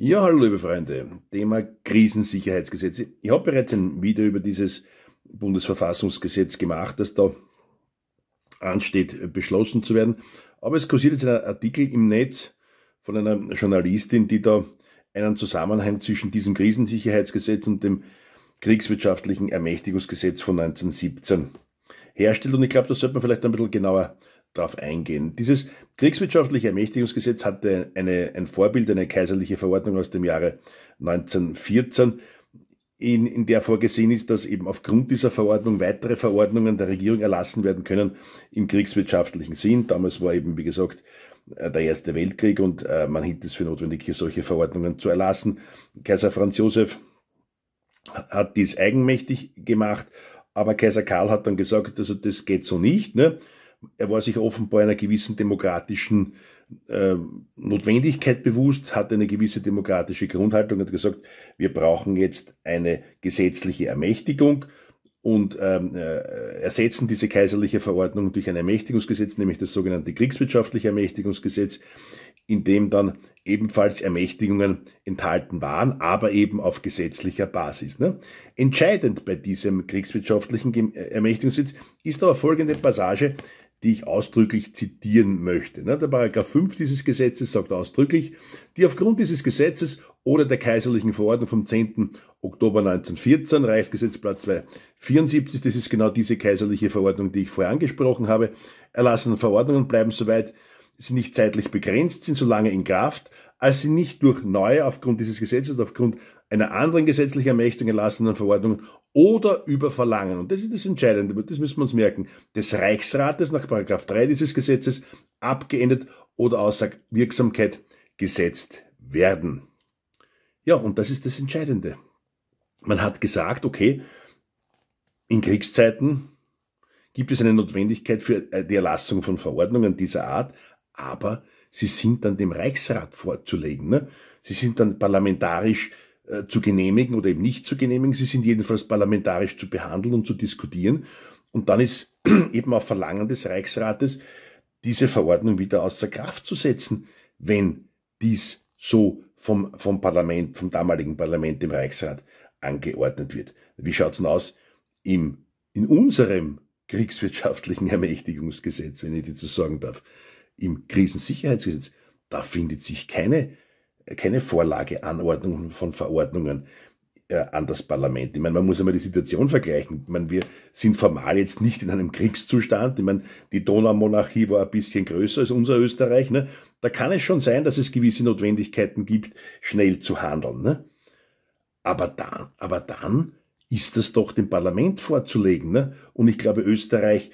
Ja, hallo liebe Freunde. Thema Krisensicherheitsgesetze. Ich habe bereits ein Video über dieses Bundesverfassungsgesetz gemacht, das da ansteht, beschlossen zu werden. Aber es kursiert jetzt ein Artikel im Netz von einer Journalistin, die da einen Zusammenhang zwischen diesem Krisensicherheitsgesetz und dem Kriegswirtschaftlichen Ermächtigungsgesetz von 1917 herstellt. Und ich glaube, das sollte man vielleicht ein bisschen genauer darauf eingehen. Dieses kriegswirtschaftliche Ermächtigungsgesetz hatte eine, ein Vorbild, eine kaiserliche Verordnung aus dem Jahre 1914, in, in der vorgesehen ist, dass eben aufgrund dieser Verordnung weitere Verordnungen der Regierung erlassen werden können im kriegswirtschaftlichen Sinn. Damals war eben, wie gesagt, äh, der Erste Weltkrieg und äh, man hielt es für notwendig, hier solche Verordnungen zu erlassen. Kaiser Franz Josef hat dies eigenmächtig gemacht, aber Kaiser Karl hat dann gesagt, also das geht so nicht. Ne? Er war sich offenbar einer gewissen demokratischen äh, Notwendigkeit bewusst, hat eine gewisse demokratische Grundhaltung und gesagt, wir brauchen jetzt eine gesetzliche Ermächtigung und ähm, äh, ersetzen diese kaiserliche Verordnung durch ein Ermächtigungsgesetz, nämlich das sogenannte kriegswirtschaftliche Ermächtigungsgesetz, in dem dann ebenfalls Ermächtigungen enthalten waren, aber eben auf gesetzlicher Basis. Ne? Entscheidend bei diesem kriegswirtschaftlichen äh, Ermächtigungsgesetz ist aber folgende Passage, die ich ausdrücklich zitieren möchte. Ne? Der Paragraph 5 dieses Gesetzes sagt ausdrücklich, die aufgrund dieses Gesetzes oder der kaiserlichen Verordnung vom 10. Oktober 1914, Reichsgesetzblatt 274, das ist genau diese kaiserliche Verordnung, die ich vorher angesprochen habe, erlassenen Verordnungen bleiben soweit sie nicht zeitlich begrenzt sind, solange in Kraft, als sie nicht durch neue, aufgrund dieses Gesetzes oder aufgrund einer anderen gesetzlich Ermächtigung erlassenen Verordnungen oder über Verlangen. Und das ist das Entscheidende, das müssen wir uns merken. Des Reichsrates nach 3 dieses Gesetzes abgeändert oder außer Wirksamkeit gesetzt werden. Ja, und das ist das Entscheidende. Man hat gesagt, okay, in Kriegszeiten gibt es eine Notwendigkeit für äh, die Erlassung von Verordnungen dieser Art, aber sie sind dann dem Reichsrat vorzulegen. Ne? Sie sind dann parlamentarisch äh, zu genehmigen oder eben nicht zu genehmigen. Sie sind jedenfalls parlamentarisch zu behandeln und zu diskutieren. Und dann ist eben auf Verlangen des Reichsrates diese Verordnung wieder außer Kraft zu setzen, wenn dies so vom, vom Parlament, vom damaligen Parlament, dem Reichsrat angeordnet wird. Wie schaut es denn aus im, in unserem kriegswirtschaftlichen Ermächtigungsgesetz, wenn ich dazu sagen darf, im Krisensicherheitsgesetz? Da findet sich keine keine Vorlage, von Verordnungen äh, an das Parlament. Ich meine, man muss einmal die Situation vergleichen. Ich meine, wir sind formal jetzt nicht in einem Kriegszustand. Ich meine, die Donaumonarchie war ein bisschen größer als unser Österreich. Ne? Da kann es schon sein, dass es gewisse Notwendigkeiten gibt, schnell zu handeln. Ne? Aber, dann, aber dann ist das doch dem Parlament vorzulegen. Ne? Und ich glaube, Österreich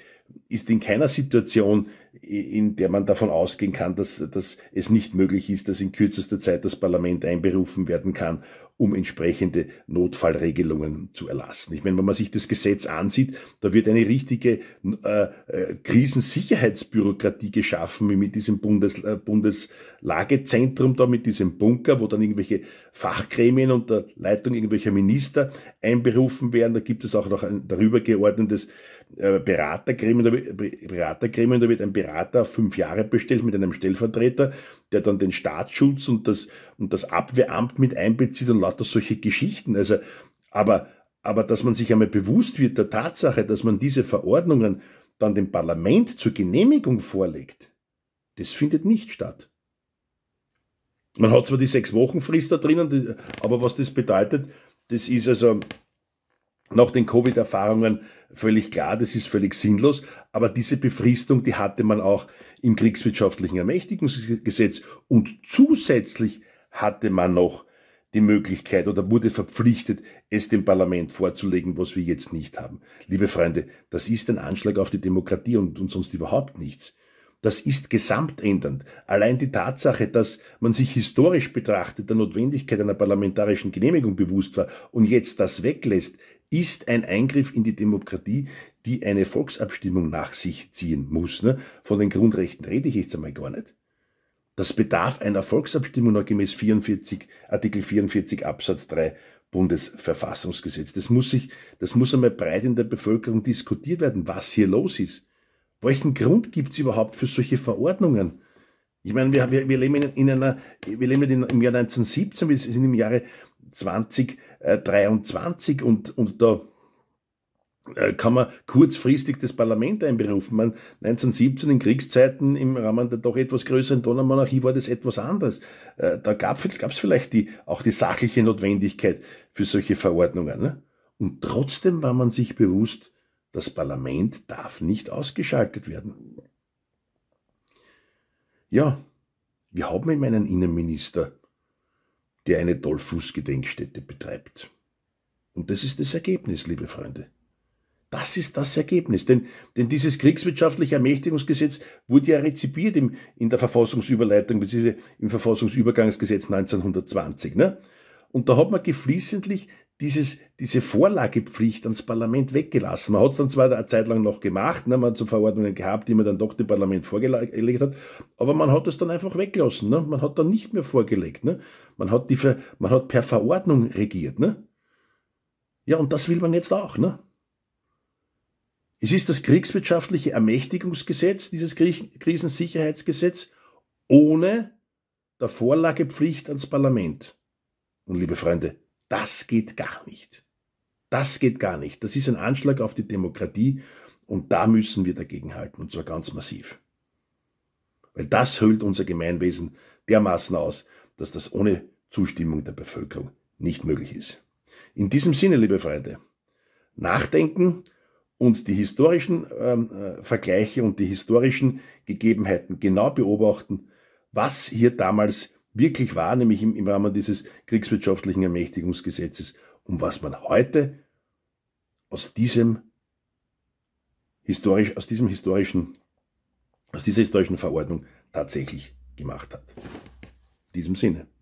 ist in keiner Situation, in der man davon ausgehen kann, dass, dass es nicht möglich ist, dass in kürzester Zeit das Parlament einberufen werden kann, um entsprechende Notfallregelungen zu erlassen. Ich meine, wenn man sich das Gesetz ansieht, da wird eine richtige äh, äh Krisensicherheitsbürokratie geschaffen wie mit diesem Bundes, äh, Bundeslagezentrum da, mit diesem Bunker, wo dann irgendwelche Fachgremien unter Leitung irgendwelcher Minister einberufen werden. Da gibt es auch noch ein darüber geordnetes äh, Beratergremium, Beratergremium, da wird ein Berater auf fünf Jahre bestellt mit einem Stellvertreter, der dann den Staatsschutz und das, und das Abwehramt mit einbezieht und lauter solche Geschichten. Also, aber, aber dass man sich einmal bewusst wird der Tatsache, dass man diese Verordnungen dann dem Parlament zur Genehmigung vorlegt, das findet nicht statt. Man hat zwar die Sechs-Wochen-Frist da drinnen, aber was das bedeutet, das ist also, nach den Covid-Erfahrungen völlig klar, das ist völlig sinnlos, aber diese Befristung, die hatte man auch im kriegswirtschaftlichen Ermächtigungsgesetz und zusätzlich hatte man noch die Möglichkeit oder wurde verpflichtet, es dem Parlament vorzulegen, was wir jetzt nicht haben. Liebe Freunde, das ist ein Anschlag auf die Demokratie und, und sonst überhaupt nichts. Das ist gesamtändernd. Allein die Tatsache, dass man sich historisch betrachtet der Notwendigkeit einer parlamentarischen Genehmigung bewusst war und jetzt das weglässt, ist ein Eingriff in die Demokratie, die eine Volksabstimmung nach sich ziehen muss. Ne? Von den Grundrechten rede ich jetzt einmal gar nicht. Das bedarf einer Volksabstimmung nach gemäß 44, Artikel 44 Absatz 3 Bundesverfassungsgesetz. Das muss, sich, das muss einmal breit in der Bevölkerung diskutiert werden, was hier los ist. Welchen Grund gibt es überhaupt für solche Verordnungen? Ich meine, wir, wir, wir leben in einer, wir leben in, im Jahr 1917, wir sind im Jahre 2023 äh, und, und da äh, kann man kurzfristig das Parlament einberufen. Man, 1917 in Kriegszeiten im Rahmen der doch etwas größeren Donnermonarchie war das etwas anders. Äh, da gab es vielleicht die, auch die sachliche Notwendigkeit für solche Verordnungen. Ne? Und trotzdem war man sich bewusst, das Parlament darf nicht ausgeschaltet werden. Ja, wir haben eben einen Innenminister, der eine Dollfuß-Gedenkstätte betreibt. Und das ist das Ergebnis, liebe Freunde. Das ist das Ergebnis, denn, denn dieses kriegswirtschaftliche Ermächtigungsgesetz wurde ja rezipiert im, in der Verfassungsüberleitung bzw. im Verfassungsübergangsgesetz 1920. Ne? Und da hat man geflissentlich dieses, diese Vorlagepflicht ans Parlament weggelassen. Man hat es dann zwar eine Zeit lang noch gemacht, ne, man hat so Verordnungen gehabt, die man dann doch dem Parlament vorgelegt hat, aber man hat es dann einfach weggelassen. Ne? Man hat dann nicht mehr vorgelegt. Ne? Man, hat die, man hat per Verordnung regiert. Ne? Ja, und das will man jetzt auch. Ne? Es ist das kriegswirtschaftliche Ermächtigungsgesetz, dieses Krisensicherheitsgesetz, ohne der Vorlagepflicht ans Parlament. Und liebe Freunde, das geht gar nicht. Das geht gar nicht. Das ist ein Anschlag auf die Demokratie und da müssen wir dagegenhalten und zwar ganz massiv. Weil das höhlt unser Gemeinwesen dermaßen aus, dass das ohne Zustimmung der Bevölkerung nicht möglich ist. In diesem Sinne, liebe Freunde, nachdenken und die historischen ähm, äh, Vergleiche und die historischen Gegebenheiten genau beobachten, was hier damals wirklich war, nämlich im, im Rahmen dieses kriegswirtschaftlichen Ermächtigungsgesetzes, um was man heute aus diesem historisch, aus diesem historischen, aus dieser historischen Verordnung tatsächlich gemacht hat. In diesem Sinne.